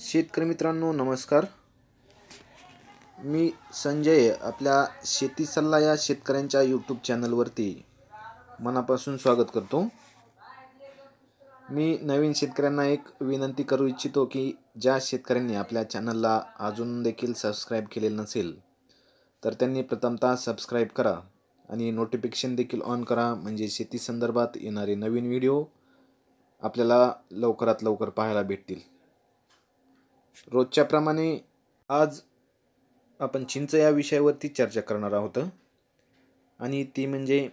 शेतकरी मित्रांनो नमस्कार मी संजय आपल्या शेती सल्ला या शेतकऱ्यांच्या यूट्यूब चॅनलवरती मनापासून स्वागत करतो मी नवीन शेतकऱ्यांना एक विनंती करू इच्छितो की ज्या शेतकऱ्यांनी आपल्या चॅनलला अजून देखील सबस्क्राईब केलेलं नसेल तर त्यांनी प्रथमतः सबस्क्राईब करा आणि नोटिफिकेशन देखील ऑन करा म्हणजे शेती संदर्भात येणारे नवीन व्हिडिओ आपल्याला लवकरात लवकर पाहायला भेटतील रोजच्याप्रमाणे आज आपण चिंच या विषयावरती चर्चा करणार आहोत आणि ती म्हणजे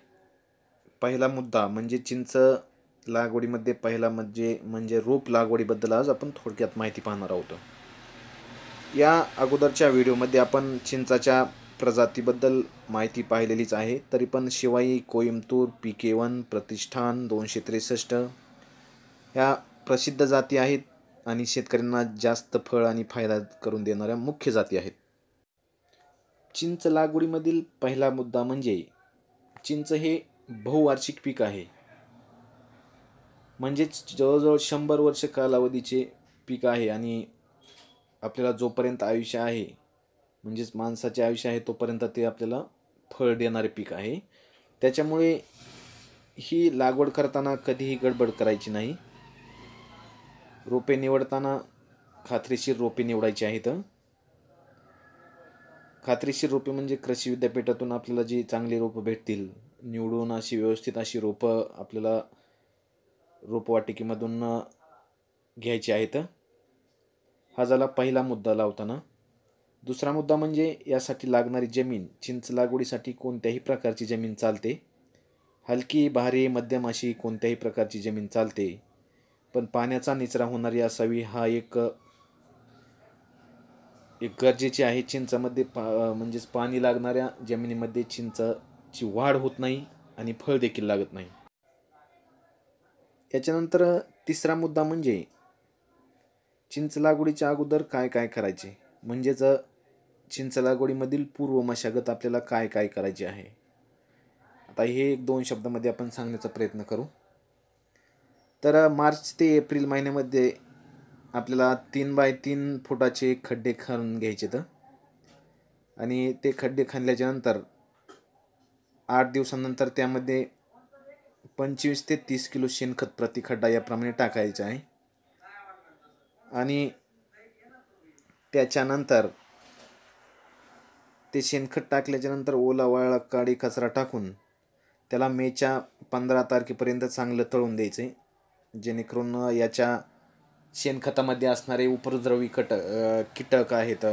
पहिला मुद्दा म्हणजे चिंच लागवडीमध्ये पहिला म्हणजे म्हणजे रोप लागवडीबद्दल आज आपण थोडक्यात माहिती पाहणार आहोत या अगोदरच्या व्हिडिओमध्ये आपण चिंचाच्या प्रजातीबद्दल माहिती पाहिलेलीच आहे तरी पण शिवाई कोईमतूर पी के वन प्रतिष्ठान दोनशे त्रेसष्ट ह्या प्रसिद्ध जाती आहेत आणि शेतकऱ्यांना जास्त फळ आणि फायदा करून देणाऱ्या मुख्य जाती आहेत चिंच लागवडीमधील पहिला मुद्दा म्हणजे चिंच हे बहुवार्षिक पीक आहे म्हणजेच जवळजवळ शंभर वर्ष कालावधीचे पीक आहे आणि आपल्याला जोपर्यंत आयुष्य आहे म्हणजेच माणसाचे आयुष्य आहे तोपर्यंत ते आपल्याला फळ देणारे पीक आहे त्याच्यामुळे ही लागवड करताना कधीही गडबड करायची नाही रोपे निवडताना खात्रीशीर रोपे निवडायची आहेत खात्रीशीर रोपे म्हणजे कृषी विद्यापीठातून आपल्याला जी चांगली रोपं भेटतील निवडून अशी व्यवस्थित अशी रोपं आपल्याला रोपवाटिकेमधून घ्यायची आहेत हा झाला पहिला मुद्दा लावताना दुसरा मुद्दा म्हणजे यासाठी लागणारी जमीन चिंच लागवडीसाठी कोणत्याही प्रकारची जमीन चालते हलकी भारी मध्यम अशी कोणत्याही प्रकारची जमीन चालते पण पाण्याचा निचरा होणारी असावी हा एक एक गरजेची आहे चिंचामध्ये पा म्हणजेच पाणी लागणाऱ्या जमिनीमध्ये चिंचाची वाढ होत नाही आणि फळ देखील लागत नाही याच्यानंतर तिसरा मुद्दा म्हणजे चिंच लागवडीच्या अगोदर काय काय करायचे म्हणजेच चिंच लागवडीमधील पूर्व मशागत आपल्याला काय काय करायची आहे आता हे एक दोन शब्दामध्ये आपण सांगण्याचा प्रयत्न करू तर मार्च ते एप्रिल महिन्यामध्ये आपल्याला तीन बाय तीन फुटाचे खड्डे खणून घ्यायचे तर आणि ते खड्डे खाणल्याच्यानंतर आठ दिवसानंतर त्यामध्ये पंचवीस ते तीस किलो शेणखत प्रति खड्डा याप्रमाणे टाकायचं आहे आणि त्याच्यानंतर ते शेणखत टाकल्याच्यानंतर ओला वाळा काडी कचरा टाकून त्याला मेच्या पंधरा तारखेपर्यंत चांगलं तळून द्यायचं आहे जेणेकरून याच्या शेणखतामध्ये असणारे उपद्रवी कट कीटक आहेत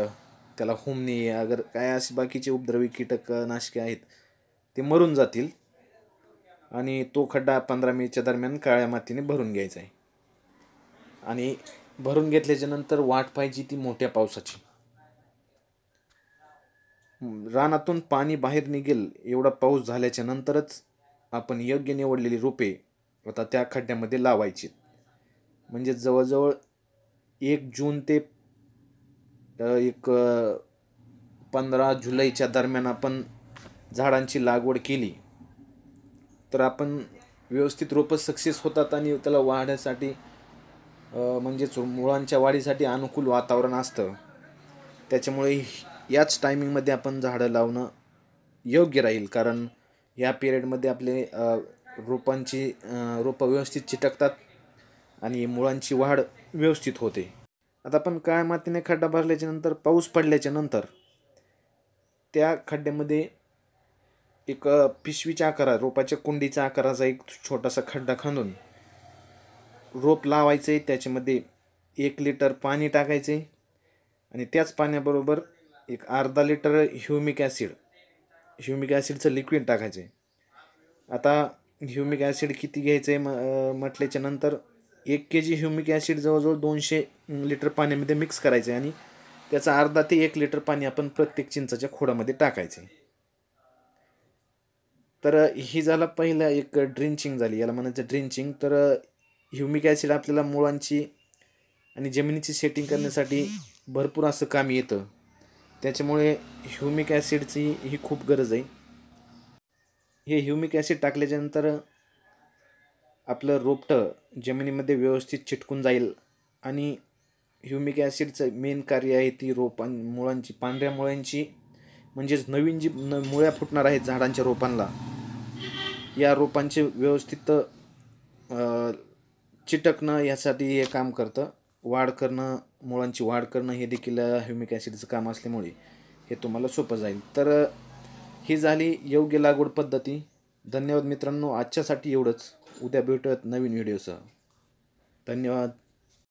त्याला हुमणी अगर काय असे बाकीचे उपद्रवी कीटक नाशके आहेत ते मरून जातील आणि तो खड्डा पंधरा मेच्या दरम्यान काळ्या मातीने भरून घ्यायचा आहे आणि भरून घेतल्याच्या नंतर वाट पाहिजे ती मोठ्या पावसाची रानातून पाणी बाहेर निघेल एवढा पाऊस झाल्याच्या नंतरच आपण योग्य निवडलेली रोपे आता त्या खड्ड्यामध्ये लावायचे म्हणजे जवळजवळ एक जून ते एक पंधरा जुलैच्या दरम्यान आपण झाडांची लागवड केली तर आपण व्यवस्थित रोपं सक्सेस होतात आणि त्याला वाढण्यासाठी म्हणजेच मुळांच्या वाढीसाठी अनुकूल वातावरण असतं त्याच्यामुळे याच टायमिंगमध्ये आपण झाडं लावणं योग्य राहील कारण या पिरियडमध्ये आपले रोपांची रोपं व्यवस्थित चिटकतात आणि मुळांची वाढ व्यवस्थित होते आता आपण काळ्या मातीने खड्डा भरल्याच्या नंतर पाऊस पडल्याच्या नंतर त्या खड्ड्यामध्ये एक पिशवीच्या आकारा रोपाच्या कुंडीच्या आकाराचा एक छोटासा खड्डा खांदून रोप लावायचे त्याच्यामध्ये एक लिटर पाणी टाकायचे आणि त्याच पाण्याबरोबर एक अर्धा लिटर ह्युमिक ॲसिड ह्युमिक ॲसिडचं लिक्विड टाकायचे आता ह्युमिक ॲसिड किती घ्यायचं आहे म म्हटल्याच्या नंतर एक के जी ह्युमिक ॲसिड जवळजवळ दोनशे लिटर पाण्यामध्ये मिक्स करायचं आहे आणि त्याचा अर्धा ते एक लिटर पाणी आपण प्रत्येक चिंचाच्या खोडामध्ये टाकायचं आहे तर ही झाला पहिला एक ड्रिंचिंग झाली याला म्हणायचं ड्रिंचिंग तर ह्युमिक ॲसिड आपल्याला मुळांची आणि जमिनीची सेटिंग करण्यासाठी भरपूर असं काम येतं त्याच्यामुळे ह्युमिक ॲसिडची ही खूप गरज आहे हे ह्युमिक ॲसिड टाकल्याच्यानंतर आपलं रोपटं जमिनीमध्ये व्यवस्थित चिटकून जाईल आणि ह्युमिक ॲसिडचं मेन कार्य आहे ती रोपां मुळांची पांढऱ्या मुळ्यांची म्हणजेच नवीन जी न मुळ्या फुटणार आहेत झाडांच्या रोपांना या रोपांचे व्यवस्थित चिटकणं यासाठी हे काम करतं वाढ करणं मुळांची वाढ करणं हे देखील ह्युमिक ॲसिडचं काम असल्यामुळे हे तुम्हाला सोपं जाईल तर ही झाली योग्य लागवड पद्धती धन्यवाद मित्रांनो आजच्यासाठी एवढंच उद्या भेटूयात नवीन व्हिडिओसह धन्यवाद